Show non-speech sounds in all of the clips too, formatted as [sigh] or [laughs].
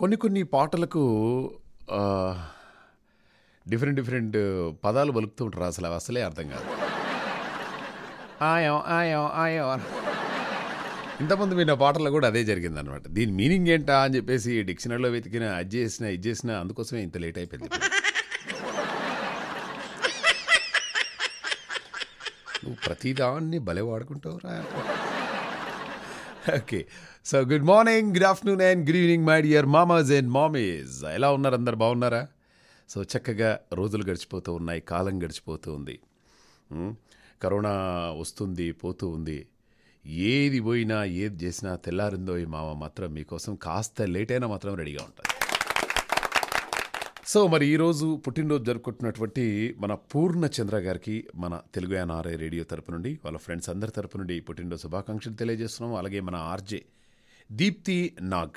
కొన్ని కొన్ని పాటలకు డిఫరెంట్ డిఫరెంట్ పదాలు పలుకుతూ ఉంటారు అసలు అవి అసలే అర్థం కాదు ఆయం ఆయం ఆయం ఇంతమంది విన్న పాటల్లో కూడా అదే జరిగింది అనమాట దీని మీనింగ్ ఏంటా అని చెప్పేసి డిక్షనరీలో వెతికిన అది చేసిన ఇది చేసిన అందుకోసమే ఇంత లేట్ అయిపోయింది నువ్వు ప్రతిదాన్ని భలే రా okay so good morning good afternoon and good evening my dear మామాజ్ అండ్ మామీస్ ఎలా ఉన్నారు అందరు బాగున్నారా సో చక్కగా రోజులు గడిచిపోతూ ఉన్నాయి కాలం గడిచిపోతూ ఉంది hmm? కరోనా వస్తుంది పోతూ ఉంది ఏది పోయినా ఏది చేసినా తెల్లారిందో ఈ మామ మాత్రం మీకోసం కాస్త లేట్ అయినా మాత్రం రెడీగా ఉంటుంది సో మరి ఈరోజు పుట్టినరోజు జరుపుకుంటున్నటువంటి మన పూర్ణచంద్ర గారికి మన తెలుగు ఎన్ఆర్ఐ రేడియో తరపు నుండి వాళ్ళ ఫ్రెండ్స్ అందరి తరపు నుండి పుట్టినరోజు శుభాకాంక్షలు తెలియజేస్తున్నాం అలాగే మన ఆర్జే దీప్తి నాగ్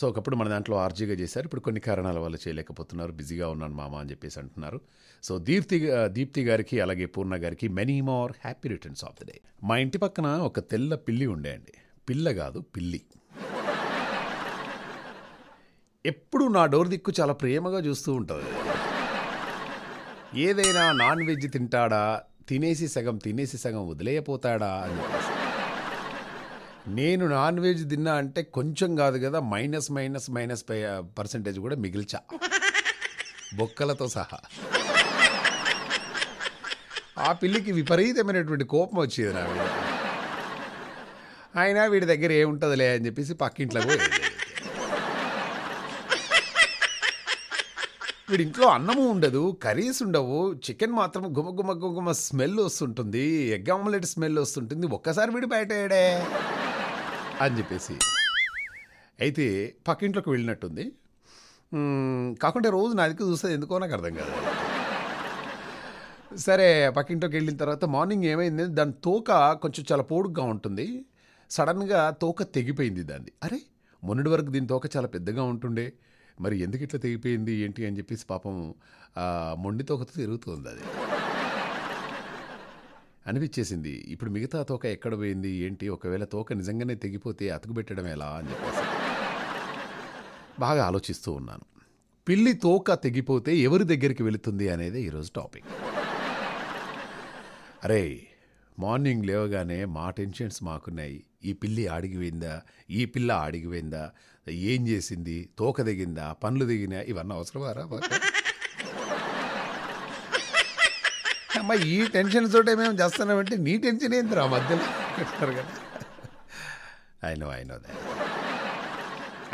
సో ఒకప్పుడు మన దాంట్లో ఆర్జీగా చేశారు ఇప్పుడు కొన్ని కారణాల వల్ల చేయలేకపోతున్నారు బిజీగా ఉన్నాను మామ అని చెప్పేసి అంటున్నారు సో దీప్తి దీప్తి గారికి అలాగే పూర్ణ గారికి many more happy returns of the day మా ఇంటి పక్కన ఒక తెల్ల పిల్లి అండి పిల్ల కాదు పిల్లి ఎప్పుడు నా డోర్ దిక్కు చాలా ప్రేమగా చూస్తూ ఉంటుంది ఏదైనా నాన్ వెజ్ తింటాడా తినేసి సగం తినేసి సగం వదిలేయపోతాడా అని నేను నాన్ వెజ్ తిన్నా అంటే కొంచెం కాదు కదా మైనస్ మైనస్ మైనస్ పర్సంటేజ్ కూడా మిగిల్చా బొక్కలతో సహా ఆ పిల్లికి విపరీతమైనటువంటి కోపం వచ్చేది నా మీద అయినా వీడి దగ్గర ఏముంటుందిలే అని చెప్పేసి పక్కింట్లో పోయేది ఇక్కడ ఇంట్లో అన్నము ఉండదు కర్రీస్ ఉండవు చికెన్ మాత్రం గుమ గుమ గుమ స్మెల్ వస్తుంటుంది ఎగ్ ఆమ్లెట్ స్మెల్ వస్తుంటుంది ఒక్కసారి వీడు బయటయ్యాడే అని చెప్పేసి అయితే పక్కింట్లోకి వెళ్ళినట్టుంది కాకుండా రోజు నా దగ్గర చూస్తే ఎందుకో నాకు అర్థం కాదు సరే పక్కింట్లోకి వెళ్ళిన తర్వాత మార్నింగ్ ఏమైంది దాని తోక కొంచెం చాలా పొడుగ్గా ఉంటుంది సడన్గా తోక తెగిపోయింది దాన్ని అరే మొన్నటి వరకు దీని తోక చాలా పెద్దగా ఉంటుండే మరి ఎందుకు ఇట్లా తెగిపోయింది ఏంటి అని చెప్పేసి పాపం మొండితో ఒక తిరుగుతుంది అది అనిపించేసింది ఇప్పుడు మిగతా తోక ఎక్కడ పోయింది ఏంటి ఒకవేళ తోక నిజంగానే తెగిపోతే అతుకుబెట్టడం ఎలా అని చెప్పేసి బాగా ఆలోచిస్తూ ఉన్నాను పిల్లి తోక తెగిపోతే ఎవరి దగ్గరికి వెళుతుంది అనేది ఈరోజు టాపిక్ అరే మార్నింగ్ లేవగానే మా టెన్షన్స్ మాకున్నాయి ఈ పిల్లి పోయిందా ఈ పిల్ల ఆడిగిపోయిందా ఏం చేసింది తోక దిగిందా పనులు దిగినా ఇవన్నీ రా అమ్మ ఈ టెన్షన్ తోటే మేము చేస్తున్నామంటే నీ టెన్షన్ రా మధ్యలో చెప్తారు కదా అయినో అయినో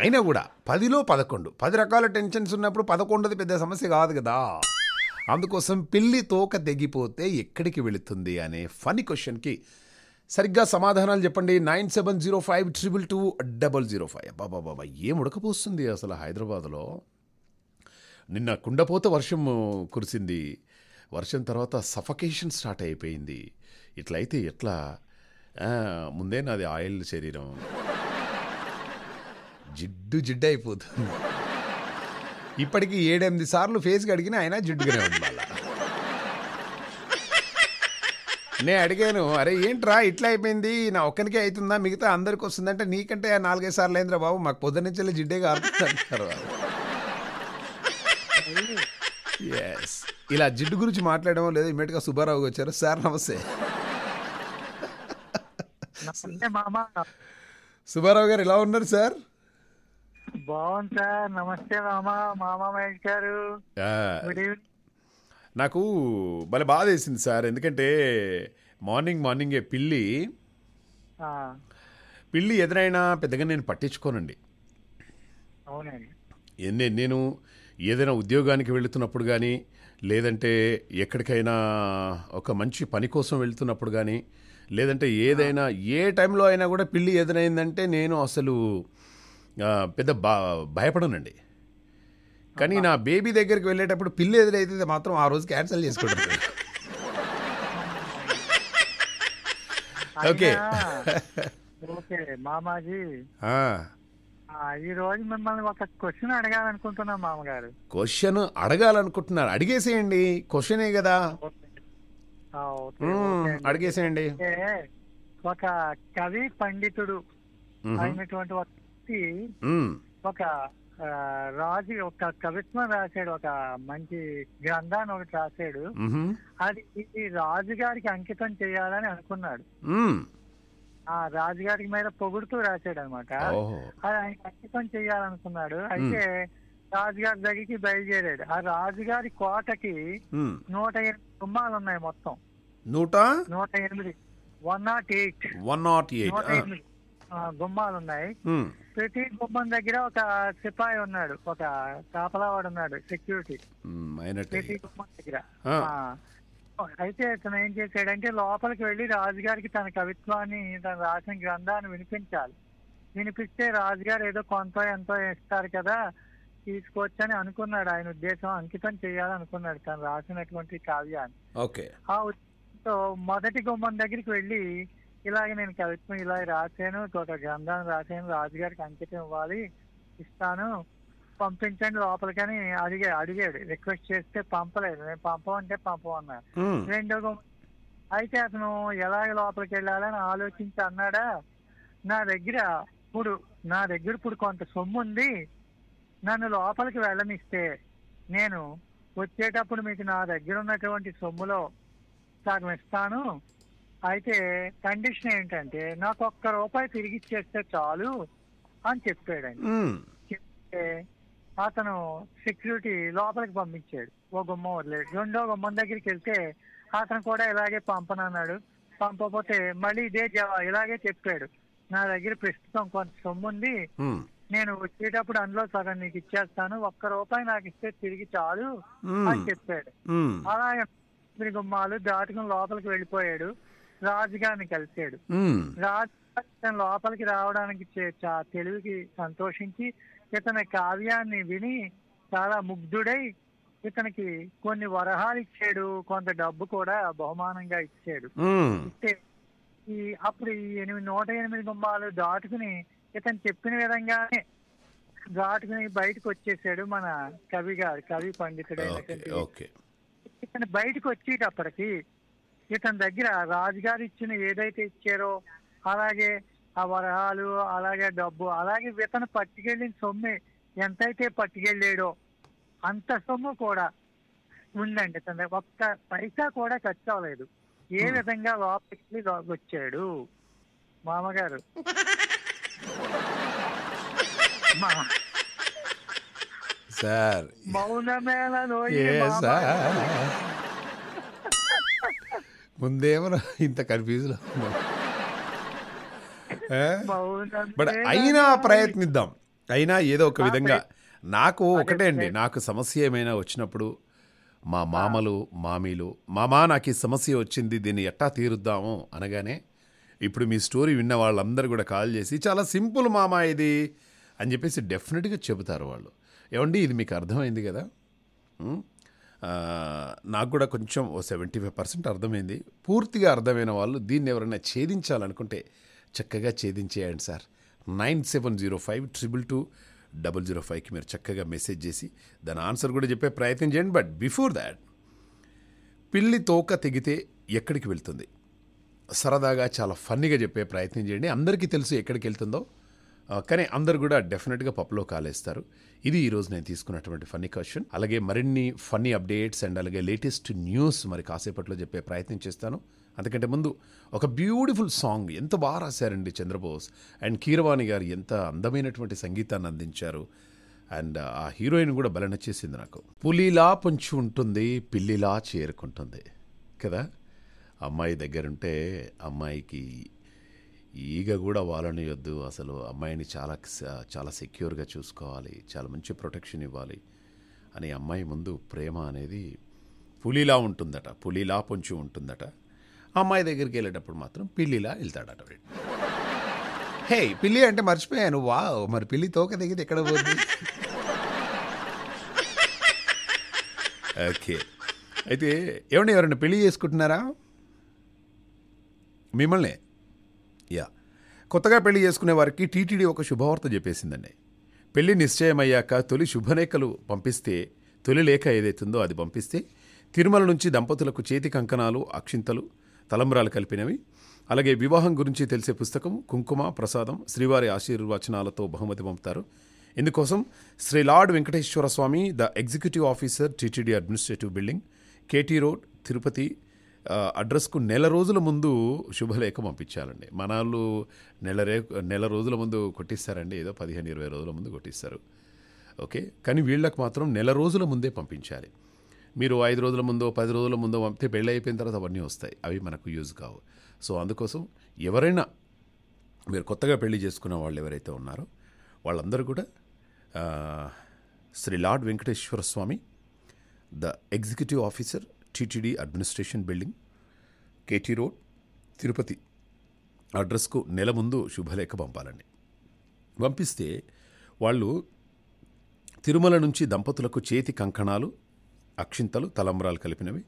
అయినా కూడా పదిలో పదకొండు పది రకాల టెన్షన్స్ ఉన్నప్పుడు పదకొండది పెద్ద సమస్య కాదు కదా అందుకోసం పిల్లి తోక తెగిపోతే ఎక్కడికి వెళుతుంది అనే ఫనీ క్వశ్చన్కి సరిగ్గా సమాధానాలు చెప్పండి nine seven zero five triple two double zero five బాబా బాబా ఏం ఉడకపోస్తుంది అసలు హైదరాబాద్లో నిన్న కుండపోత వర్షం కురిసింది వర్షం తర్వాత సఫకేషన్ స్టార్ట్ అయిపోయింది ఇట్లయితే ఎట్లా ముందే నాది ఆయిల్ శరీరం జిడ్డు జిడ్డు అయిపోతుంది ఇప్పటికీ ఏడెనిమిది సార్లు ఫేస్కి అడిగినా అయినా జిడ్డుగానే ఉండాలి నేను అడిగాను అరే ఏంట్రా ఇట్లా అయిపోయింది నా ఒక్కరికే అవుతుందా మిగతా అందరికి వస్తుందంటే నీకంటే నాలుగైదు సార్లు అయిందిరా బాబు మాకు పొద్దున్న నుంచి జిడ్డే ఆడుతున్నారు ఎస్ ఇలా జిడ్డు గురించి మాట్లాడడం లేదు ఇమ్మీడియట్గా సుబ్బారావు వచ్చారు సార్ నమస్తే సుబ్బారావు గారు ఇలా ఉన్నారు సార్ బాగుంది సార్ నమస్తే మామ మామ గారు గుడ్ ఈవినింగ్ నాకు భలే బాధ వేసింది సార్ ఎందుకంటే మార్నింగ్ మార్నింగే పిల్లి పిల్లి ఎదురైనా పెద్దగా నేను పట్టించుకోనండి నేను ఏదైనా ఉద్యోగానికి వెళుతున్నప్పుడు కానీ లేదంటే ఎక్కడికైనా ఒక మంచి పని కోసం వెళుతున్నప్పుడు కానీ లేదంటే ఏదైనా ఏ టైంలో అయినా కూడా పిల్లి ఎదురైందంటే నేను అసలు పెద్ద భయపడనండి కానీ నా బేబీ దగ్గరికి వెళ్ళేటప్పుడు పిల్లి ఎదురైతే మాత్రం ఆ రోజు క్యాన్సిల్ చేసుకుంటారు [laughs] ఓకే ఓకే మామాజీ ఈ రోజు మిమ్మల్ని ఒక క్వశ్చన్ అడగాలనుకుంటున్నా మామగారు క్వశ్చన్ అడగాలనుకుంటున్నారు అడిగేసేయండి క్వశ్చనే కదా అడిగేసేయండి ఒక కవి పండితుడు అయినటువంటి ఒక ఒక రాజు ఒక కవిత్వం రాశాడు ఒక మంచి గ్రంథాన్ని ఒకటి రాశాడు అది ఇది రాజుగారికి అంకితం చేయాలని అనుకున్నాడు ఆ రాజుగారికి మీద పొగుడుతూ రాశాడు అనమాట అది ఆయన అంకితం చేయాలనుకున్నాడు అయితే రాజుగారి దగ్గరికి బయలుదేరాడు ఆ రాజుగారి కోటకి నూట ఎనిమిది గుమ్మాలు ఉన్నాయి మొత్తం నూట నూట ఎనిమిది one nought eight one nought eight గుమ్మాలు ఉన్నాయి ప్రతి గుమ్మం దగ్గర ఒక సిపాయి ఉన్నాడు ఒక కాపలావాడు ఉన్నాడు సెక్యూరిటీ ప్రతి గుమ్మం దగ్గర అయితే ఇతను ఏం చేశాడంటే లోపలికి వెళ్ళి రాజుగారికి తన కవిత్వాన్ని తన రాసిన గ్రంథాన్ని వినిపించాలి వినిపిస్తే రాజుగారు ఏదో కొంత ఎంతో ఇస్తారు కదా తీసుకోవచ్చని అనుకున్నాడు ఆయన ఉద్దేశం అంకితం చేయాలనుకున్నాడు తను రాసినటువంటి కావ్యాన్ని ఆ ఉద్దేశంతో మొదటి గుమ్మం దగ్గరికి వెళ్ళి ఇలాగ నేను కవిత్వం ఇలా రాశాను తోట గ్రంథాన్ని రాశాను రాజుగారికి అంకితం ఇవ్వాలి ఇస్తాను పంపించండి లోపలికని అడిగాడు అడిగాడు రిక్వెస్ట్ చేస్తే పంపలేదు నేను పంపమంటే పంపమన్నా రెండో అయితే అతను ఎలాగ లోపలికి వెళ్ళాలని ఆలోచించి అన్నాడా నా దగ్గర ఇప్పుడు నా దగ్గర ఇప్పుడు కొంత సొమ్ము ఉంది నన్ను లోపలికి వెళ్ళనిస్తే నేను వచ్చేటప్పుడు మీకు నా దగ్గర ఉన్నటువంటి సొమ్ములో సగం ఇస్తాను అయితే కండిషన్ ఏంటంటే నాకు ఒక్క రూపాయి తిరిగి ఇచ్చేస్తే చాలు అని చెప్పాడు ఆయన చెప్తే అతను సెక్యూరిటీ లోపలికి పంపించాడు ఓ గుమ్మ వదిలేడు రెండో గుమ్మం దగ్గరికి వెళ్తే అతను కూడా ఇలాగే పంపనన్నాడు పంపకపోతే మళ్ళీ ఇదే ఇలాగే చెప్పాడు నా దగ్గర ప్రస్తుతం కొంత సొమ్ము ఉంది నేను వచ్చేటప్పుడు అందులో సగం నీకు ఇచ్చేస్తాను ఒక్క రూపాయి నాకు ఇస్తే తిరిగి చాలు అని చెప్పాడు అలాగే గుమ్మాలు దాటుకుని లోపలికి వెళ్ళిపోయాడు గారిని కలిశాడు రాజు లోపలికి రావడానికి తెలివికి సంతోషించి ఇతని కావ్యాన్ని విని చాలా ముగ్ధుడై ఇతనికి కొన్ని వరహాలు ఇచ్చాడు కొంత డబ్బు కూడా బహుమానంగా ఇచ్చాడు ఈ అప్పుడు ఈ ఎనిమిది నూట ఎనిమిది గుమ్మాలు దాటుకుని ఇతను చెప్పిన విధంగానే దాటుకుని బయటకు వచ్చేసాడు మన కవి గారు కవి పండితుడు ఇతను బయటకు వచ్చేటప్పటికి ఇతని దగ్గర రాజుగారు ఇచ్చిన ఏదైతే ఇచ్చారో అలాగే ఆ వరహాలు అలాగే డబ్బు అలాగే ఇతను పట్టుకెళ్ళిన సొమ్ము ఎంతైతే పట్టుకెళ్ళాడో అంత సొమ్ము కూడా ఉందండి తన ఒక్క పైసా కూడా ఖర్చు అవ్వలేదు ఏ విధంగా లోపలికి వచ్చాడు మామగారు సార్ మౌనమేళ ముందేమన్నా ఇంత కన్ఫ్యూజన్ బట్ అయినా ప్రయత్నిద్దాం అయినా ఏదో ఒక విధంగా నాకు ఒకటే అండి నాకు సమస్య ఏమైనా వచ్చినప్పుడు మా మామలు మామీలు మామా నాకు ఈ సమస్య వచ్చింది దీన్ని ఎట్టా తీరుద్దాము అనగానే ఇప్పుడు మీ స్టోరీ విన్న వాళ్ళందరూ కూడా కాల్ చేసి చాలా సింపుల్ మామా ఇది అని చెప్పేసి డెఫినెట్గా చెబుతారు వాళ్ళు ఏమండి ఇది మీకు అర్థమైంది కదా నాకు కూడా కొంచెం ఓ సెవెంటీ ఫైవ్ పర్సెంట్ అర్థమైంది పూర్తిగా అర్థమైన వాళ్ళు దీన్ని ఎవరైనా ఛేదించాలనుకుంటే చక్కగా ఛేదించేయండి sir nine seven zero five triple two double zero ఫైవ్కి మీరు చక్కగా మెసేజ్ చేసి దాని ఆన్సర్ కూడా చెప్పే ప్రయత్నం చేయండి బట్ బిఫోర్ దాట్ పిల్లి తోక తెగితే ఎక్కడికి వెళ్తుంది సరదాగా చాలా ఫన్నీగా చెప్పే ప్రయత్నం చేయండి అందరికీ తెలుసు ఎక్కడికి వెళ్తుందో కానీ అందరు కూడా డెఫినెట్గా పప్పులో కాలేస్తారు ఇది ఈరోజు నేను తీసుకున్నటువంటి ఫన్నీ క్వశ్చన్ అలాగే మరిన్ని ఫన్నీ అప్డేట్స్ అండ్ అలాగే లేటెస్ట్ న్యూస్ మరి కాసేపట్లో చెప్పే ప్రయత్నం చేస్తాను అందుకంటే ముందు ఒక బ్యూటిఫుల్ సాంగ్ ఎంత బాగా రాశారండి చంద్రబోస్ అండ్ కీరవాణి గారు ఎంత అందమైనటువంటి సంగీతాన్ని అందించారు అండ్ ఆ హీరోయిన్ కూడా బలన నచ్చేసింది నాకు పులిలా పొంచి ఉంటుంది పిల్లిలా చేరుకుంటుంది కదా అమ్మాయి దగ్గరుంటే అమ్మాయికి ఈగ కూడా వాళ్ళని వద్దు అసలు అమ్మాయిని చాలా చాలా సెక్యూర్గా చూసుకోవాలి చాలా మంచి ప్రొటెక్షన్ ఇవ్వాలి అని అమ్మాయి ముందు ప్రేమ అనేది పులిలా ఉంటుందట పులిలా పొంచి ఉంటుందట అమ్మాయి దగ్గరికి వెళ్ళేటప్పుడు మాత్రం పిల్లిలా వెళ్తాడట వీడు హే పిల్లి అంటే మర్చిపోయాను వా మరి పిల్లి తోక దగ్గర ఎక్కడ పోతుంది ఓకే అయితే ఏమన్నా ఎవరైనా పెళ్ళి చేసుకుంటున్నారా మిమ్మల్ని యా కొత్తగా పెళ్లి చేసుకునే వారికి టీటీడీ ఒక శుభవార్త చెప్పేసిందండి పెళ్లి నిశ్చయమయ్యాక తొలి శుభలేఖలు పంపిస్తే తొలి లేఖ ఏదైతుందో అది పంపిస్తే తిరుమల నుంచి దంపతులకు చేతి కంకణాలు అక్షింతలు తలంబ్రాలు కలిపినవి అలాగే వివాహం గురించి తెలిసే పుస్తకం కుంకుమ ప్రసాదం శ్రీవారి ఆశీర్వచనాలతో బహుమతి పంపుతారు ఇందుకోసం Shri lord Venkateswara Swami the executive officer TTD administrative building KT road Tirupati అడ్రస్కు నెల రోజుల ముందు శుభలేఖ పంపించాలండి మనాళ్ళు నెల రే నెల రోజుల ముందు కొట్టిస్తారండి ఏదో పదిహేను ఇరవై రోజుల ముందు కొట్టిస్తారు ఓకే కానీ వీళ్ళకి మాత్రం నెల రోజుల ముందే పంపించాలి మీరు ఐదు రోజుల ముందో పది రోజుల ముందో పంపితే పెళ్ళి అయిపోయిన తర్వాత అవన్నీ వస్తాయి అవి మనకు యూజ్ కావు సో అందుకోసం ఎవరైనా మీరు కొత్తగా పెళ్లి చేసుకున్న వాళ్ళు ఎవరైతే ఉన్నారో వాళ్ళందరూ కూడా Shri lord Venkateswara Swami the executive officer TTD administration building KT road Tirupati అడ్రస్కు నెల ముందు శుభలేఖ పంపాలండి పంపిస్తే వాళ్ళు తిరుమల నుంచి దంపతులకు చేతి కంకణాలు అక్షింతలు తలంబరాలు కలిపినవి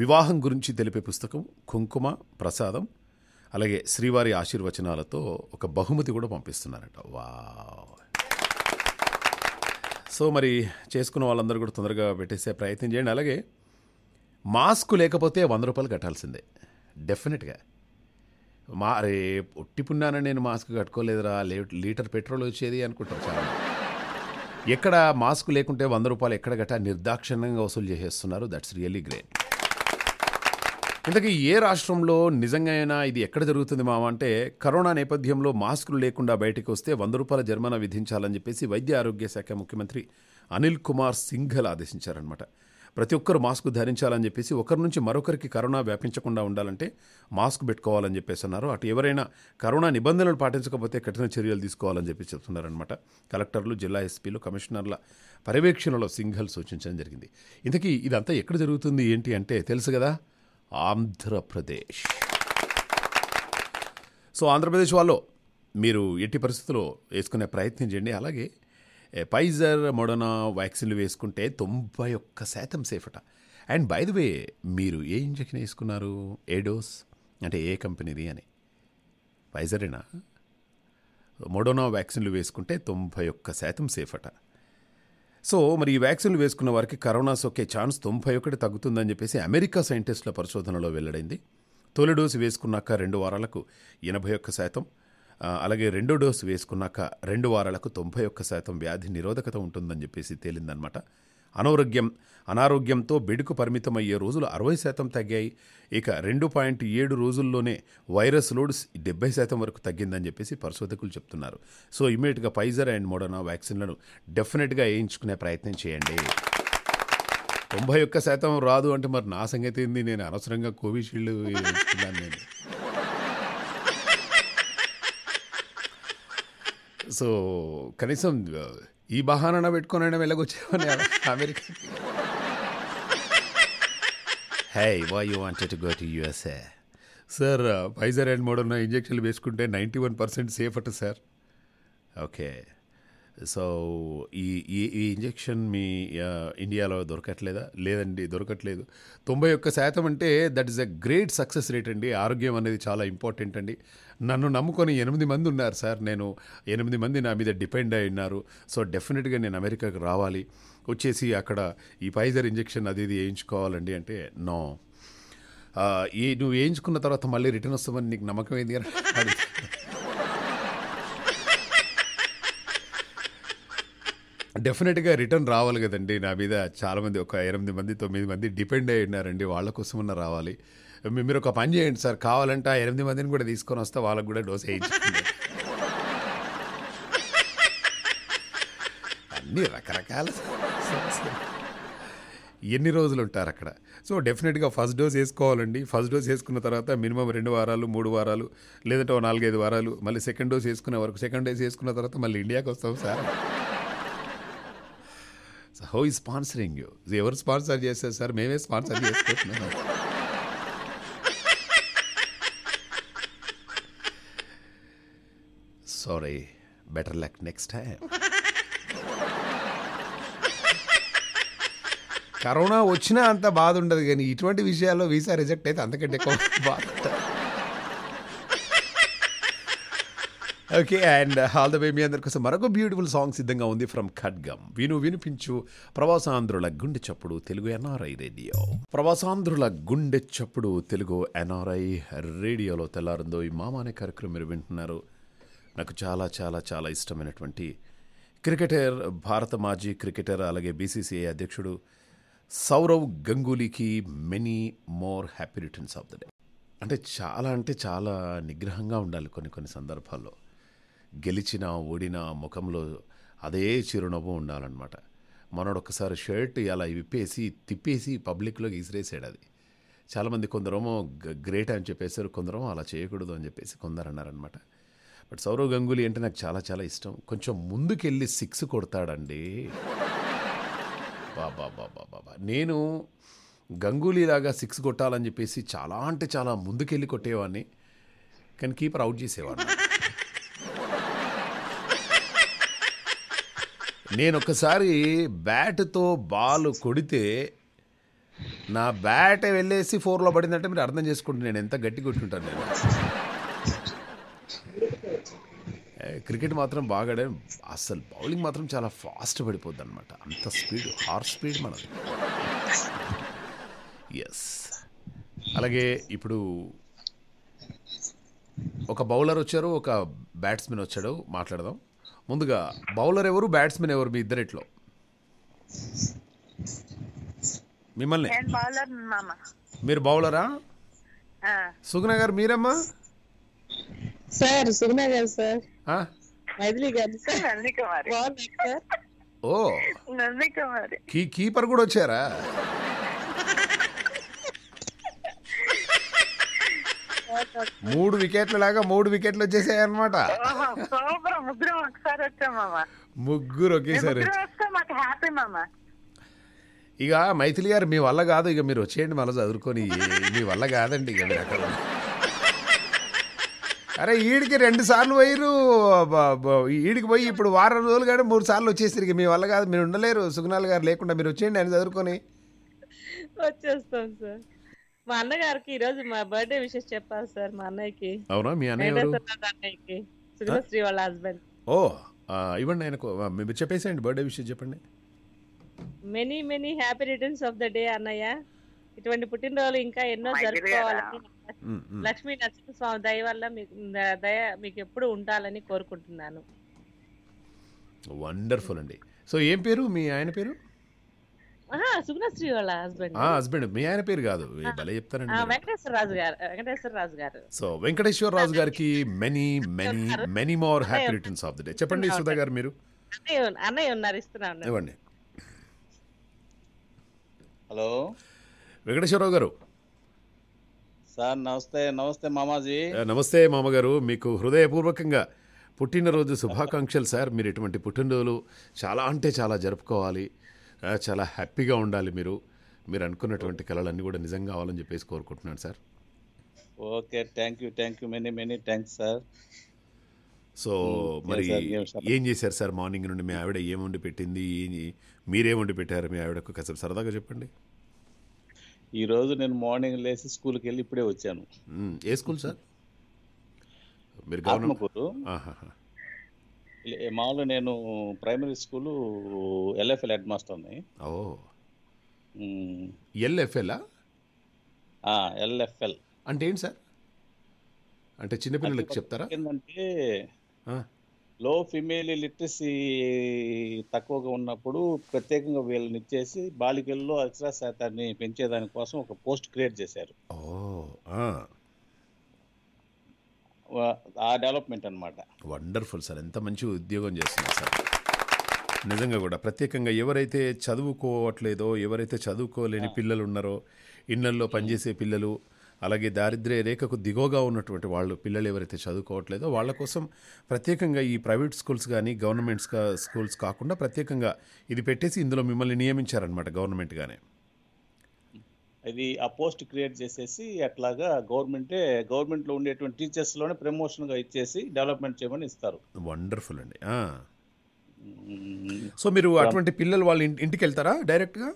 వివాహం గురించి తెలిపే పుస్తకం కుంకుమ ప్రసాదం అలాగే శ్రీవారి ఆశీర్వచనాలతో ఒక బహుమతి కూడా పంపిస్తున్నారట వా సో మరి చేసుకున్న వాళ్ళందరూ కూడా తొందరగా పెట్టేసే ప్రయత్నం చేయండి అలాగే మాస్క్ లేకపోతే వంద రూపాయలు కట్టాల్సిందే డెఫినెట్గా మా రే పున్నానని నేను మాస్క్ కట్టుకోలేదురా లీటర్ పెట్రోల్ వచ్చేది అనుకుంటారు చాలా ఎక్కడ మాస్క్ లేకుంటే వంద రూపాయలు ఎక్కడ గట్టా నిర్దాక్షిణ్యంగా వసూలు చేసేస్తున్నారు దట్స్ రియల్లీ గ్రేట్ ఇంతకీ ఏ రాష్ట్రంలో నిజంగా ఇది ఎక్కడ జరుగుతుంది మామ అంటే కరోనా నేపథ్యంలో మాస్కులు లేకుండా బయటకు వస్తే వంద రూపాయల జరిమానా విధించాలని చెప్పేసి వైద్య ఆరోగ్య శాఖ ముఖ్యమంత్రి అనిల్ కుమార్ సింఘల్ ఆదేశించారనమాట ప్రతి ఒక్కరు మాస్క్ ధరించాలని చెప్పేసి ఒకరి నుంచి మరొకరికి కరోనా వ్యాపించకుండా ఉండాలంటే మాస్క్ పెట్టుకోవాలని చెప్పేసి అన్నారు అటు ఎవరైనా కరోనా నిబంధనలు పాటించకపోతే కఠిన చర్యలు తీసుకోవాలని చెప్పి చెప్తున్నారనమాట కలెక్టర్లు జిల్లా ఎస్పీలు కమిషనర్ల పర్యవేక్షణలో సింఘల్ సూచించడం జరిగింది ఇంతకీ ఇదంతా ఎక్కడ జరుగుతుంది ఏంటి అంటే తెలుసు కదా ఆంధ్రప్రదేశ్ సో ఆంధ్రప్రదేశ్ వాళ్ళు మీరు ఎట్టి పరిస్థితుల్లో వేసుకునే ప్రయత్నం చేయండి అలాగే పైజర్ మొడనా వ్యాక్సిన్లు వేసుకుంటే తొంభై ఒక్క శాతం సేఫట అండ్ బై ద వే మీరు ఏ ఇంజెక్షన్ వేసుకున్నారు ఏ డోస్ అంటే ఏ కంపెనీది అని పైజరేనా మొడోనా వ్యాక్సిన్లు వేసుకుంటే తొంభై ఒక్క శాతం సేఫ్ అట సో మరి ఈ వ్యాక్సిన్లు వేసుకున్న వారికి కరోనా సోకే ఛాన్స్ తొంభై ఒకటి తగ్గుతుందని చెప్పేసి అమెరికా సైంటిస్టుల పరిశోధనలో వెల్లడైంది తొలి డోసు వేసుకున్నాక రెండు వారాలకు ఎనభై ఒక్క శాతం అలాగే రెండో డోసు వేసుకున్నాక రెండు వారాలకు తొంభై ఒక్క శాతం వ్యాధి నిరోధకత ఉంటుందని చెప్పేసి తేలిందనమాట అనారోగ్యం అనారోగ్యంతో బిడుకు పరిమితమయ్యే రోజులు అరవై శాతం తగ్గాయి ఇక రెండు పాయింట్ ఏడు రోజుల్లోనే వైరస్ లోడ్ డెబ్బై శాతం వరకు తగ్గిందని చెప్పేసి పరిశోధకులు చెప్తున్నారు సో ఇమీడియట్గా పైజర్ అండ్ మోడర్నా వ్యాక్సిన్లను డెఫినెట్గా వేయించుకునే ప్రయత్నం చేయండి తొంభై ఒక్క శాతం రాదు అంటే మరి నా సంగతి ఏంది నేను అనవసరంగా కోవిషీల్డ్ నేను సో కనీసం ఈ బహానా పెట్టుకొని వెళ్ళగొచ్చామని America hi why you wanted to go to USA sir Pfizer and Moderna ఇంజెక్షన్లు వేసుకుంటే నైంటీ వన్ పర్సెంట్ సేఫ్ అట సార్ ఓకే సో ఈ ఈ ఈ ఇంజెక్షన్ మీ ఇండియాలో దొరకట్లేదా లేదండి దొరకట్లేదు తొంభై ఒక్క శాతం అంటే that is a great success rate అండి ఆరోగ్యం అనేది చాలా ఇంపార్టెంట్ అండి నన్ను నమ్ముకొని ఎనిమిది మంది ఉన్నారు సార్ నేను ఎనిమిది మంది నా మీద డిపెండ్ అయి ఉన్నారు సో డెఫినెట్గా నేను అమెరికాకు రావాలి వచ్చేసి అక్కడ ఈ పైజర్ ఇంజెక్షన్ అది ఇది వేయించుకోవాలండి అంటే నో ఈ నువ్వు వేయించుకున్న తర్వాత మళ్ళీ రిటర్న్ వస్తామని నీకు నమ్మకం ఏంది అని డెఫినెట్గా రిటర్న్ రావాలి కదండి నా మీద చాలామంది ఒక ఎనిమిది మంది తొమ్మిది మంది డిపెండ్ అయి ఉన్నారండి వాళ్ళ కోసమన్నా రావాలి మీరు ఒక పని చేయండి సార్ కావాలంటే ఆ ఎనిమిది మందిని కూడా తీసుకొని వస్తే వాళ్ళకు కూడా డోస్ వేయించుకోండి అన్ని రకరకాల ఎన్ని రోజులు ఉంటారు అక్కడ సో డెఫినెట్గా ఫస్ట్ డోస్ వేసుకోవాలండి ఫస్ట్ డోస్ వేసుకున్న తర్వాత మినిమం రెండు వారాలు మూడు వారాలు లేదంటే నాలుగైదు వారాలు మళ్ళీ సెకండ్ డోస్ వేసుకునే వరకు సెకండ్ డోస్ వేసుకున్న తర్వాత మళ్ళీ ఇండియాకి వస్తాం సార్ హౌ ఈ స్పాన్సరింగ్ యూ ఎవరు స్పాన్సర్ చేస్తారు సార్ మేమే స్పాన్సర్ చేసుకుంటున్నాం sorry better luck next time corona వచ్చినా అంత బాధ ఉండదు కానీ ఇటువంటి విషయాల్లో వీసా రిజెక్ట్ అయితే అంతకంటే ఎక్కువ బాధ okay and all the way మీ అందరి కోసం మరొక బ్యూటిఫుల్ సాంగ్ సిద్ధంగా ఉంది ఫ్రమ్ ఖడ్గం విను వినిపించు ప్రవాసాంధ్రుల గుండె చప్పుడు తెలుగు ఎన్ఆర్ఐ రేడియో ప్రవాసాంధ్రుల గుండె చప్పుడు తెలుగు ఎన్ఆర్ఐ రేడియోలో తెల్లారుందో ఈ మామ అనే కార్యక్రమం మీరు వింటున్నారు నాకు చాలా చాలా చాలా ఇష్టమైనటువంటి క్రికెటర్ భారత మాజీ క్రికెటర్ అలాగే బీసీసీఐ అధ్యక్షుడు సౌరవ్ గంగూలీకి many more happy returns of the day అంటే చాలా అంటే చాలా నిగ్రహంగా ఉండాలి కొన్ని కొన్ని సందర్భాల్లో గెలిచినా ఓడినా ముఖంలో అదే చిరునవ్వు ఉండాలన్నమాట మనోడు ఒకసారి షర్ట్ అలా విప్పేసి తిప్పేసి పబ్లిక్లోకి విసిరేసాడు అది చాలామంది కొందరేమో గ్రేట్ అని చెప్పేశారు కొందరేమో అలా చేయకూడదు అని చెప్పేసి కొందరు అన్నారనమాట బట్ సౌరవ్ గంగూలీ అంటే నాకు చాలా చాలా ఇష్టం కొంచెం ముందుకెళ్ళి సిక్స్ కొడతాడండి బాబా బాబా బాబా నేను గంగూలీ లాగా సిక్స్ కొట్టాలని చెప్పేసి చాలా అంటే చాలా ముందుకెళ్ళి కొట్టేవాడిని కానీ కీపర్ అవుట్ చేసేవాడిని నేను ఒకసారి బ్యాట్తో బాల్ కొడితే నా బ్యాట్ వెళ్ళేసి ఫోర్లో పడిందంటే మీరు అర్థం చేసుకుంటే నేను ఎంత గట్టి కొట్టుంటాను నేను క్రికెట్ మాత్రం బాగా అసలు బౌలింగ్ మాత్రం చాలా ఫాస్ట్ పడిపోద్ది అనమాట అంత స్పీడ్ హార్స్ స్పీడ్ మనది ఎస్ అలాగే ఇప్పుడు ఒక బౌలర్ వచ్చారు ఒక బ్యాట్స్మెన్ వచ్చాడు మాట్లాడదాం ముందుగా బౌలర్ ఎవరు బ్యాట్స్మెన్ ఎవరు మీ ఇద్దరిట్లో మిమ్మల్ని మీరు బౌలరా సుగుణ గారు మీరమ్మా సార్ సుగుణ గారు సార్ ఓ కీపర్ కూడా వచ్చారా మూడు వికెట్లు లాగా మూడు వికెట్లు వచ్చేసాయి అనమాట ముగ్గురు ఒకేసారి ఇక మైథిలి గారు మీ వల్ల కాదు ఇక మీరు వచ్చేయండి మళ్ళీ చదువుకొని మీ వల్ల కాదండి ఇక మీరు అక్కడ అరే ఈడికి రెండు సార్లు పోయిరు ఈడికి పోయి ఇప్పుడు వారం రోజులు కానీ మూడు సార్లు వచ్చేసరికి మీ వల్ల కాదు మీరు ఉండలేరు సుగుణాలు గారు లేకుండా మీరు వచ్చేయండి అని చదువుకొని వచ్చేస్తాను సార్ మా అన్నగారికి ఈ రోజు మా బర్త్డే విషెస్ చెప్పాలి సార్ మా అన్నయ్యకి అవునా మీ అన్నయ్య అన్నయ్యకి సుగమశ్రీ వాళ్ళ హస్బెండ్ ఓ ఇవ్వండి ఆయనకు మీరు చెప్పేసేయండి బర్త్డే విషయం చెప్పండి many many happy returns of the day అన్నయ్య ఇటువంటి పుట్టినరోజులు ఇంకా ఎన్నో జరుపుకోవాలని లక్ష్మీ స్వామి దయ వల్ల మీకు దయ మీకు ఎప్పుడు ఉండాలని కోరుకుంటున్నాను వండర్ఫుల్ అండి సో ఏం పేరు మీ ఆయన పేరు సుగుణశ్రీ వాళ్ళ హస్బెండ్ హస్బెండ్ మీ ఆయన పేరు కాదు భలే చెప్తారండి వెంకటేశ్వర రాజు గారు వెంకటేశ్వర రాజు గారు సో వెంకటేశ్వర రాజు గారికి many many many more happy returns of the day చెప్పండి సుధా గారు మీరు అన్నయ్య ఉన్నారు ఇస్తున్నాను ఇవ్వండి హలో వెంకటేశ్వరరావు గారు సార్ నమస్తే నమస్తే మామాజీ నమస్తే మామగారు మీకు హృదయపూర్వకంగా పుట్టినరోజు శుభాకాంక్షలు సార్ మీరు ఇటువంటి పుట్టినరోజులు చాలా అంటే చాలా జరుపుకోవాలి చాలా హ్యాపీగా ఉండాలి మీరు మీరు అనుకున్నటువంటి కళలన్నీ కూడా నిజంగా కావాలని చెప్పేసి కోరుకుంటున్నాను sir okay thank you thank you many many thanks sir so మరి ఏం చేశారు సార్ మార్నింగ్ నుండి మీ ఆవిడ ఏం వండి పెట్టింది మీరేం వండి పెట్టారు మీ ఆవిడకు కాసేపు సరదాగా చెప్పండి ఈరోజు నేను మార్నింగ్ లేచి స్కూల్కి వెళ్ళి ఇప్పుడే వచ్చాను ఏ స్కూల్ సార్ మీరు గవర్నమెంట్ మామూలుగా నేను ప్రైమరీ స్కూల్ ఎల్ఎఫ్ఎల్ హెడ్ మాస్టర్ని ఓ ఎల్ఎఫ్ఎల్ ఎల్ఎఫ్ఎల్ అంటే ఏంటి సార్ అంటే చిన్నపిల్లలకి చెప్తారా ఏంటంటే లో ఫిమేల్ లిటరసీ తక్కువగా ఉన్నప్పుడు ప్రత్యేకంగా వీళ్ళని ఇచ్చేసి బాలికల్లో అక్షరాశాతాన్ని పెంచేదాని కోసం ఒక పోస్ట్ క్రియేట్ చేశారు ఓ ఆ డెవలప్మెంట్ అనమాట వండర్ఫుల్ సార్ ఎంత మంచి ఉద్యోగం చేస్తున్నారు సార్ నిజంగా కూడా ప్రత్యేకంగా ఎవరైతే చదువుకోవట్లేదో ఎవరైతే చదువుకోలేని పిల్లలు ఉన్నారో ఇళ్లల్లో పనిచేసే పిల్లలు అలాగే దారిద్ర్య రేఖకు దిగోగా ఉన్నటువంటి వాళ్ళు పిల్లలు ఎవరైతే చదువుకోవట్లేదో వాళ్ళ కోసం ప్రత్యేకంగా ఈ ప్రైవేట్ స్కూల్స్ కానీ గవర్నమెంట్స్ స్కూల్స్ కాకుండా ప్రత్యేకంగా ఇది పెట్టేసి ఇందులో మిమ్మల్ని నియమించారనమాట గవర్నమెంట్గానే ఇది ఆ పోస్ట్ క్రియేట్ చేసేసి అట్లాగా గవర్నమెంటే గవర్నమెంట్లో ఉండేటువంటి టీచర్స్లోనే ప్రమోషన్గా ఇచ్చేసి డెవలప్మెంట్ చేయమని ఇస్తారు వండర్ఫుల్ అండి సో మీరు అటువంటి పిల్లలు వాళ్ళు ఇంటికి వెళ్తారా డైరెక్ట్గా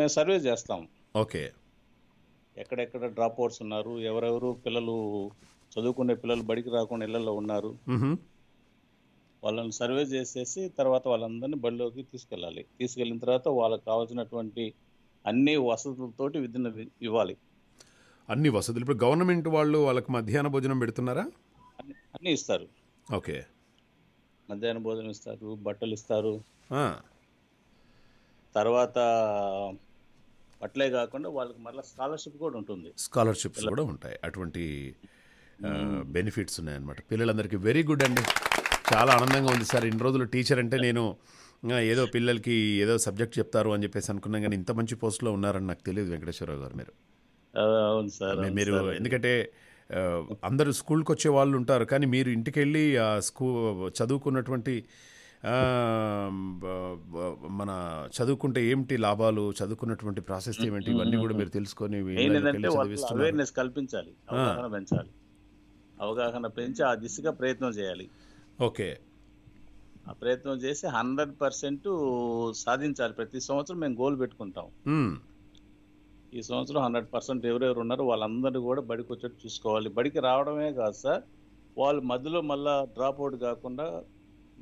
మేము సర్వే చేస్తాం ఓకే ఎక్కడెక్కడ డ్రాప్ అవుట్స్ ఉన్నారు ఎవరెవరు పిల్లలు చదువుకునే పిల్లలు బడికి రాకుండా ఇళ్లలో ఉన్నారు వాళ్ళని సర్వే చేసేసి తర్వాత వాళ్ళందరినీ బడిలోకి తీసుకెళ్ళాలి తీసుకెళ్ళిన తర్వాత వాళ్ళకి కావాల్సినటువంటి అన్ని వసతులతోటి విద్యను ఇవ్వాలి అన్ని వసతులు ఇప్పుడు గవర్నమెంట్ వాళ్ళు వాళ్ళకి మధ్యాహ్న భోజనం పెడుతున్నారా అన్నీ ఇస్తారు ఓకే మధ్యాహ్న భోజనం ఇస్తారు బట్టలు ఇస్తారు తర్వాత అట్లే కాకుండా వాళ్ళకి మళ్ళీ స్కాలర్షిప్ కూడా ఉంటుంది స్కాలర్షిప్స్ కూడా ఉంటాయి అటువంటి బెనిఫిట్స్ ఉన్నాయన్నమాట పిల్లలందరికీ వెరీ గుడ్ అండి చాలా ఆనందంగా ఉంది సార్ ఇన్ని రోజులు టీచర్ అంటే నేను ఏదో పిల్లలకి ఏదో సబ్జెక్ట్ చెప్తారు అని చెప్పేసి అనుకున్నాం కానీ ఇంత మంచి పోస్ట్లో ఉన్నారని నాకు తెలియదు వెంకటేశ్వరరావు గారు మీరు అవును సార్ మీరు ఎందుకంటే అందరూ స్కూల్కి వచ్చే వాళ్ళు ఉంటారు కానీ మీరు ఇంటికి వెళ్ళి ఆ స్కూ చదువుకున్నటువంటి మన చదువుకుంటే ఏమిటి లాభాలు చదువుకున్నటువంటి ప్రాసెస్ ఏంటి ఇవన్నీ కూడా మీరు తెలుసుకొని అవేర్నెస్ కల్పించాలి అవగాహన పెంచాలి అవగాహన పెంచి ఆ దిశగా ప్రయత్నం చేయాలి ఓకే ప్రయత్నం చేసి హండ్రెడ్ పర్సెంట్ సాధించాలి ప్రతి సంవత్సరం మేము గోల్ పెట్టుకుంటాం ఈ సంవత్సరం హండ్రెడ్ పర్సెంట్ ఎవరెవరు ఉన్నారో వాళ్ళందరినీ కూడా బడికి వచ్చేట్టు చూసుకోవాలి బడికి రావడమే కాదు సార్ వాళ్ళు మధ్యలో మళ్ళా అవుట్ కాకుండా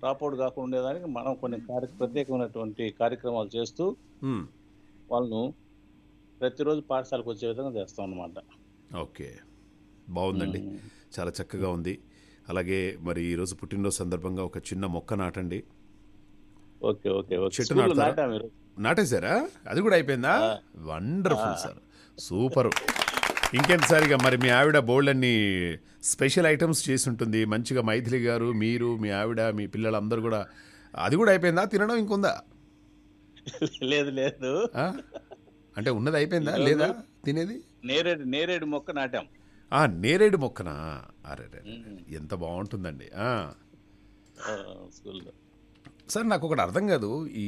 డ్రాప్ అవుట్ కాకుండా ఉండేదానికి మనం కొన్ని కార్య ప్రత్యేకమైనటువంటి కార్యక్రమాలు చేస్తూ వాళ్ళను ప్రతిరోజు పాఠశాలకు వచ్చే విధంగా చేస్తాం అనమాట ఓకే బాగుందండి చాలా చక్కగా ఉంది అలాగే మరి ఈరోజు పుట్టినరోజు సందర్భంగా ఒక చిన్న మొక్క నాటండి ఓకే ఓకే చెట్టు నాటుతారా నాటేశారా అది కూడా అయిపోయిందా వండర్ఫుల్ సార్ సూపర్ ఇంకేం సార్ ఇక మరి మీ ఆవిడ బోల్డ్ అన్ని స్పెషల్ ఐటమ్స్ చేసి ఉంటుంది మంచిగా మైథిలి గారు మీరు మీ ఆవిడ మీ పిల్లలందరూ కూడా అది కూడా అయిపోయిందా తినడం ఇంకొందా లేదు లేదు అంటే ఉన్నది అయిపోయిందా లేదా తినేది నేరేడు నేరేడు మొక్క నాటాం నేరేడు మొక్కనా అరే ఎంత బాగుంటుందండి సార్ నాకు ఒకటి అర్థం కాదు ఈ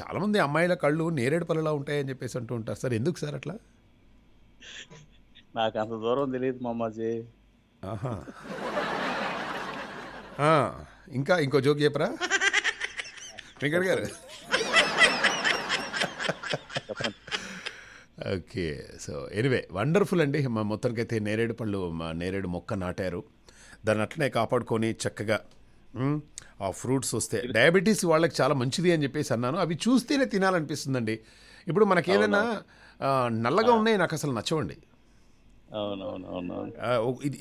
చాలామంది అమ్మాయిల కళ్ళు నేరేడు పళ్ళలా ఉంటాయని చెప్పేసి అంటూ ఉంటారు సార్ ఎందుకు సార్ అట్లా నాకు అంత దూరం తెలియదు మామాజీ ఇంకా ఇంకో జోక్ చెప్పరా వెంకట్ గారు ఓకే సో ఎనివే వండర్ఫుల్ అండి మా అయితే నేరేడు పళ్ళు మా నేరేడు మొక్క నాటారు దాన్ని అట్లనే కాపాడుకొని చక్కగా ఆ ఫ్రూట్స్ వస్తే డయాబెటీస్ వాళ్ళకి చాలా మంచిది అని చెప్పేసి అన్నాను అవి చూస్తేనే తినాలనిపిస్తుందండి ఇప్పుడు మనకి ఏదైనా నల్లగా ఉన్నాయి నాకు అసలు నచ్చవండి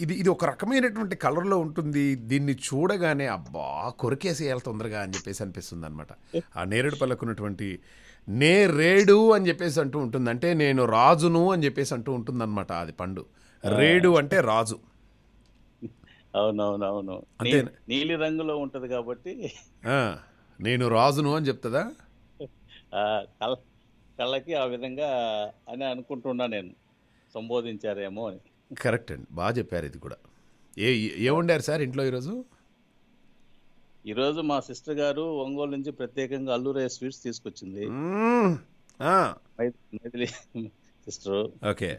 ఇది ఇది ఒక రకమైనటువంటి కలర్లో ఉంటుంది దీన్ని చూడగానే అబ్బా కొరికేసి తొందరగా అని చెప్పేసి అనిపిస్తుంది అనమాట ఆ నేరేడు ఉన్నటువంటి నే రేడు అని చెప్పేసి అంటూ ఉంటుంది అంటే నేను రాజును అని చెప్పేసి అంటూ ఉంటుంది అనమాట అది పండు రేడు అంటే రాజు అవునవునవును అంటే నీలి రంగులో ఉంటది కాబట్టి నేను రాజును అని చెప్తుందా కళ్ళకి ఆ విధంగా అని అనుకుంటున్నా నేను సంబోధించారేమో అని కరెక్ట్ అండి బాగా చెప్పారు ఇది కూడా ఏ ఏముండారు సార్ ఇంట్లో ఈరోజు ఈ రోజు మా సిస్టర్ గారు ఒంగోలు నుంచి ప్రత్యేకంగా అల్లూరయ్య స్వీట్స్ తీసుకొచ్చింది సిస్టర్ ఓకే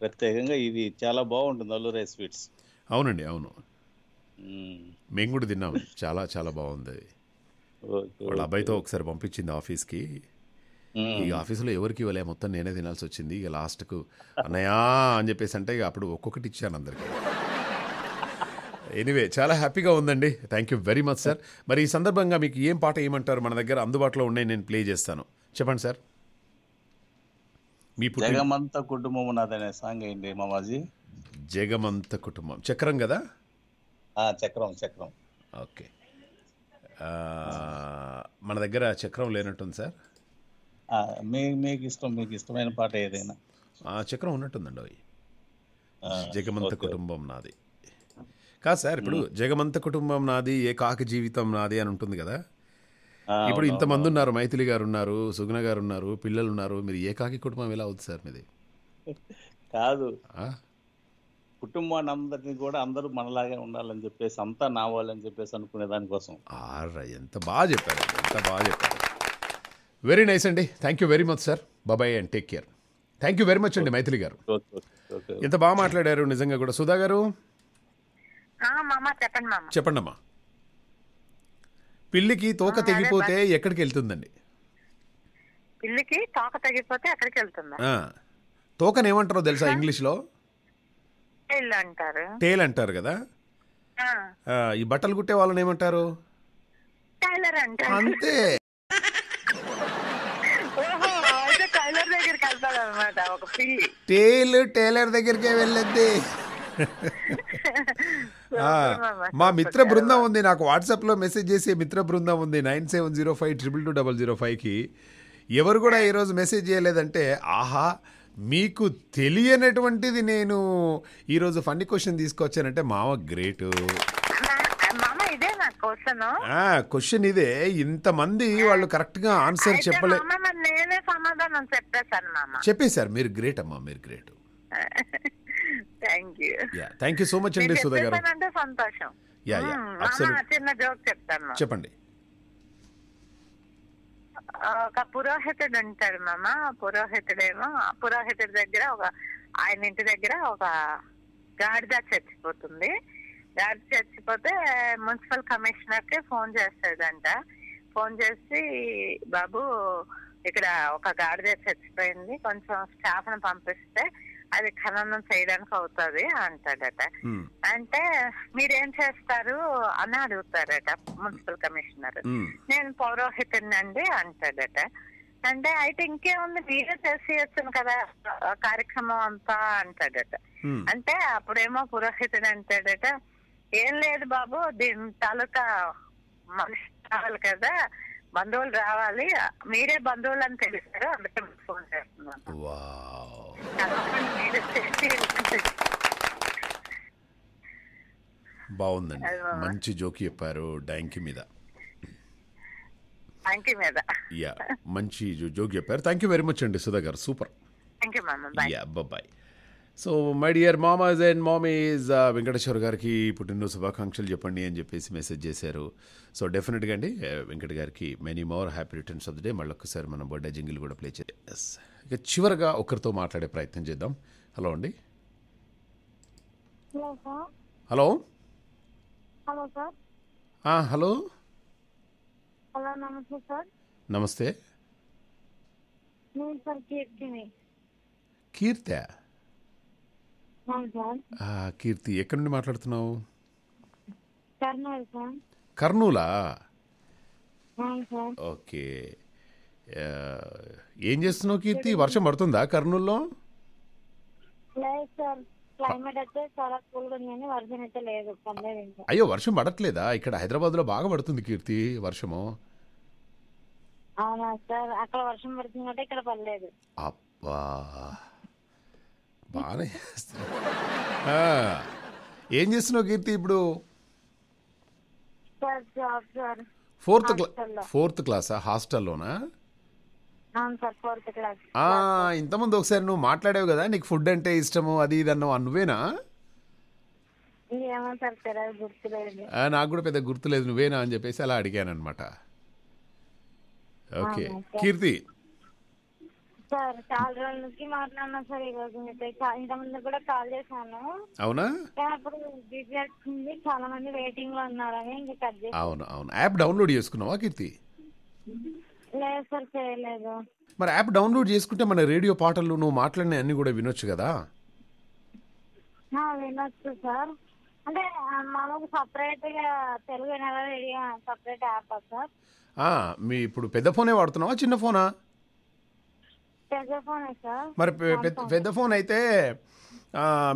ప్రత్యేకంగా ఇది చాలా బాగుంటుంది అల్లూరయ్య స్వీట్స్ అవునండి అవును మేము కూడా తిన్నాం చాలా చాలా బాగుంది వాళ్ళ అబ్బాయితో ఒకసారి పంపించింది ఆఫీస్కి ఈ ఆఫీసులో ఎవరికి ఇవ్వలే మొత్తం నేనే తినాల్సి వచ్చింది ఇక లాస్ట్కు అన్నయా అని చెప్పేసి అంటే ఇక అప్పుడు ఒక్కొక్కటి ఇచ్చాను అందరికీ ఎనివే చాలా హ్యాపీగా ఉందండి thank you very much sir మరి ఈ సందర్భంగా మీకు ఏం పాట ఏమంటారు మన దగ్గర అందుబాటులో ఉన్నాయి నేను ప్లే చేస్తాను చెప్పండి సార్ మీ జగమంత కుటుంబం ఉన్నదనే సాంగ్ అయింది మామాజీ జగమంత కుటుంబం చక్రం కదా చక్రం చక్రం ఓకే మన దగ్గర చక్రం లేనట్టుంది సార్ మీకు ఇష్టం మీకు ఇష్టమైన పాట ఏదైనా చక్రం ఉన్నట్టుందండి అవి జగమంత కుటుంబం నాది కాదు సార్ ఇప్పుడు జగమంత కుటుంబం నాది ఏ కాక జీవితం నాది అని ఉంటుంది కదా ఇప్పుడు ఇంతమంది ఉన్నారు మైథిలి గారు ఉన్నారు సుగ్న గారు ఉన్నారు పిల్లలు ఉన్నారు మీరు ఏ కాకి కుటుంబం ఎలా అవుతుంది సార్ మీది కాదు కుటుంబాన్ని అందరినీ కూడా అందరూ మనలాగే ఉండాలని చెప్పేసి అంతా నావాలని చెప్పేసి అనుకునే దానికోసం ఎంత బాగా చెప్పారు ఎంత బాగా చెప్పారు వెరీ నైస్ అండి thank you very much sir బాబాయ్ and take care thank you very much అండి మైథిలి గారు ఎంత బాగా మాట్లాడారు నిజంగా కూడా సుధా గారు చెప్పండి పిల్లికి తోక తెగిపోతే ఎక్కడికి వెళ్తుందండి పిల్లికి తోక తెగిపోతే ఎక్కడికి వెళ్తుంది తోకని ఏమంటారో తెలుసా ఇంగ్లీష్ లో అంటారు టేల్ అంటారు కదా ఈ బట్టలు కుట్టే వాళ్ళని ఏమంటారు అంతే టైలర్ దగ్గరికి వెళ్తాడు అనమాట ఒక పిల్లి టేల్ టైలర్ దగ్గరికే వెళ్ళద్ది మా మిత్ర బృందం ఉంది నాకు వాట్సాప్లో మెసేజ్ చేసే మిత్ర బృందం ఉంది nine seven zero five triple two double zero ఫైవ్కి ఎవరు కూడా ఈరోజు మెసేజ్ చేయలేదంటే ఆహా మీకు తెలియనటువంటిది నేను ఈరోజు ఫన్నీ క్వశ్చన్ తీసుకొచ్చానంటే మామ గ్రేట్ క్వశ్చన్ ఇదే ఇంతమంది వాళ్ళు కరెక్ట్ గా ఆన్సర్ చెప్పలేదు చెప్పేశారు మీరు గ్రేట్ అమ్మా మీరు great [laughs] thank you you so much అండి సుధా గారు సంతోషం hmm, చిన్న జోక్ చెప్తాను చెప్పండి ఒక పురోహితుడు ఉంటాడు మామ పురోహితుడేమో పురోహితుడి దగ్గర ఒక ఆయన ఇంటి దగ్గర ఒక గాడిద చచ్చిపోతుంది గాడిద చచ్చిపోతే మున్సిపల్ కమిషనర్ కి ఫోన్ చేస్తాడంట ఫోన్ చేసి బాబు ఇక్కడ ఒక గాడిద చచ్చిపోయింది కొంచెం స్టాఫ్ ను పంపిస్తే అది ఖననం చేయడానికి అవుతుంది అంటాడట అంటే మీరేం చేస్తారు అని అడుగుతారట మున్సిపల్ కమిషనర్ నేను పౌరోహితుని అండి అంటాడట అంటే అయితే ఇంకేముంది మీరే చేసేయచ్చును కదా కార్యక్రమం అంతా అంటాడట అంటే అప్పుడేమో పురోహితుడు అంటాడట ఏం లేదు బాబు దీని తాలూకా మనిషి కావాలి కదా బంధువులు రావాలి మీరే బంధువులు అని తెలిసారు అందుకే ఫోన్ చేస్తున్నాను బాగుందండి మంచి జోక్ చెప్పారు డాంకి మీద యా మంచి జోక్ చెప్పారు థ్యాంక్ యూ వెరీ మచ్ అండి సుధా గారు super ya bye so my dear మామాజ్ అండ్ మామీజ్ వెంకటేశ్వర్ గారికి పుట్టినరోజు శుభాకాంక్షలు చెప్పండి అని చెప్పేసి మెసేజ్ చేశారు సో డెఫినెట్గా అండి వెంకట గారికి many more happy returns of the day ఒకసారి మనం బర్త్డే జింగిల్ కూడా ప్లే చేయాలి ఎస్ ఇక చివరగా ఒకరితో మాట్లాడే ప్రయత్నం చేద్దాం హలో అండి hello hello sir hello hello నమస్తే సార్ నమస్తే కీర్తి కీర్తి ఎక్కడి నుండి మాట్లాడుతున్నావు కర్నూలా ఓకే ఏం చేస్తున్నావు కీర్తి వర్షం పడుతుందా కర్నూల్లో అయ్యో వర్షం పడట్లేదా ఇక్కడ హైదరాబాద్ లో బాగా పడుతుంది కీర్తి వర్షము అవునా సార్ అక్కడ వర్షం పడుతుంది ఇక్కడ పర్లేదు అబ్బా బాగానే చేస్తున్నా ఏం చేస్తున్నావు కీర్తి ఇప్పుడు ఫోర్త్ క్లాస్ ఫోర్త్ క్లాసా హాస్టల్లోనా ఇంతమంది ఒకసారి నువ్వు మాట్లాడావు కదా నీకు ఫుడ్ అంటే ఇష్టము అది ఇది అన్నావు నువ్వేనా నాకు కూడా పెద్ద గుర్తులేదు నువ్వేనా అని చెప్పేసి అలా అడిగాను అనమాట ఓకే కీర్తి సార్ చాలా రోజుల నుంచి మాట్లాడినా సార్ ఈ రోజు ఇంతకుముందు కూడా కాల్ చేశాను అవునా కానీ అప్పుడు బిజీ వచ్చింది చాలా మంది వెయిటింగ్ లో ఉన్నారని ఇంకా కట్ అవును అవును యాప్ డౌన్లోడ్ చేసుకున్నావా కీర్తి లేదు సార్ చేయలేదు మరి యాప్ డౌన్లోడ్ చేసుకుంటే మన రేడియో పాటలు నువ్వు మాట్లాడిన అన్ని కూడా వినొచ్చు కదా ఆ, వినొచ్చు సార్ అంటే ఆ, మామూలు సపరేట్ గా తెలుగు వినాలా రేడియో సపరేట్ యాప్ సార్ మీ ఇప్పుడు పెద్ద ఫోనే వాడుతున్నావా చిన్న ఫోనా మరి పెద్ద ఫోన్ అయితే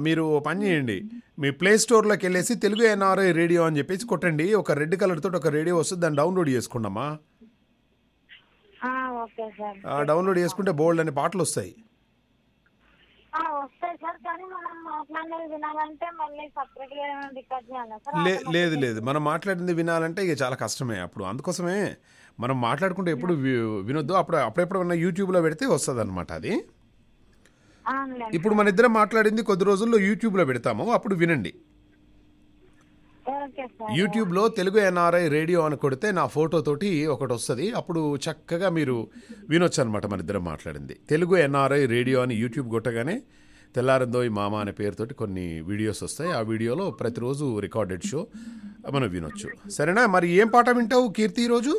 మీరు పని చేయండి మీ ప్లే స్టోర్లోకి వెళ్ళేసి తెలుగు ఎన్ఆర్ఐ రేడియో అని చెప్పేసి కొట్టండి ఒక రెడ్ కలర్ తోటి ఒక రేడియో వస్తుంది దాన్ని డౌన్లోడ్ చేసుకోండమ్మా డౌన్లోడ్ చేసుకుంటే బోల్డ్ అనే పాటలు వస్తాయి లేదు లేదు మనం మాట్లాడింది వినాలంటే ఇక చాలా కష్టమే అప్పుడు అందుకోసమే మనం మాట్లాడుకుంటే ఎప్పుడు వినొద్దు అప్పుడు అప్పుడెప్పుడు ఉన్న యూట్యూబ్లో పెడితే వస్తుంది అనమాట అది ఇప్పుడు మన ఇద్దరం మాట్లాడింది కొద్ది రోజుల్లో యూట్యూబ్లో పెడతాము అప్పుడు వినండి యూట్యూబ్లో తెలుగు ఎన్ఆర్ఐ రేడియో అని కొడితే నా ఫోటోతోటి ఒకటి వస్తుంది అప్పుడు చక్కగా మీరు వినొచ్చు అనమాట మన ఇద్దరం మాట్లాడింది తెలుగు ఎన్ఆర్ఐ రేడియో అని యూట్యూబ్ కొట్టగానే తెల్లారందోయి మామ అనే పేరుతోటి కొన్ని వీడియోస్ వస్తాయి ఆ వీడియోలో ప్రతిరోజు రికార్డెడ్ షో మనం వినొచ్చు సరేనా మరి ఏం పాట వింటావు కీర్తి ఈరోజు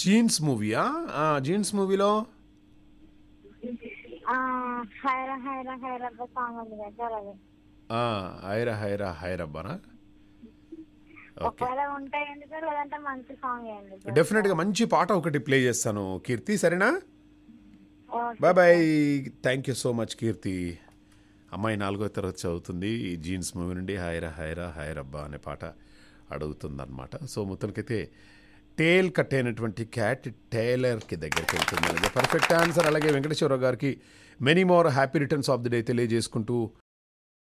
జీన్స్ మూవీయా జీన్స్ మూవీలో హైరా హైరా హైరబ్బ సాంగ్ ఉంది సార్ అది డెఫినెట్ గా మంచి పాట ఒకటి ప్లే చేస్తాను కీర్తి సరేనా bye bye thank you so much Keerthi అమ్మాయి నాలుగో తరగతి చదువుతుంది ఈ జీన్స్ మూవీ నుండి హైరా హాయరా హాయరబ్బా అనే పాట అడుగుతుందన్నమాట సో మొత్తానికైతే టేల్ కట్ అయినటువంటి క్యాట్ టైలర్కి దగ్గరికి వెళ్తుంది పర్ఫెక్ట్ ఆన్సర్ అలాగే వెంకటేశ్వరరావు గారికి many more happy returns of the day తెలియజేసుకుంటూ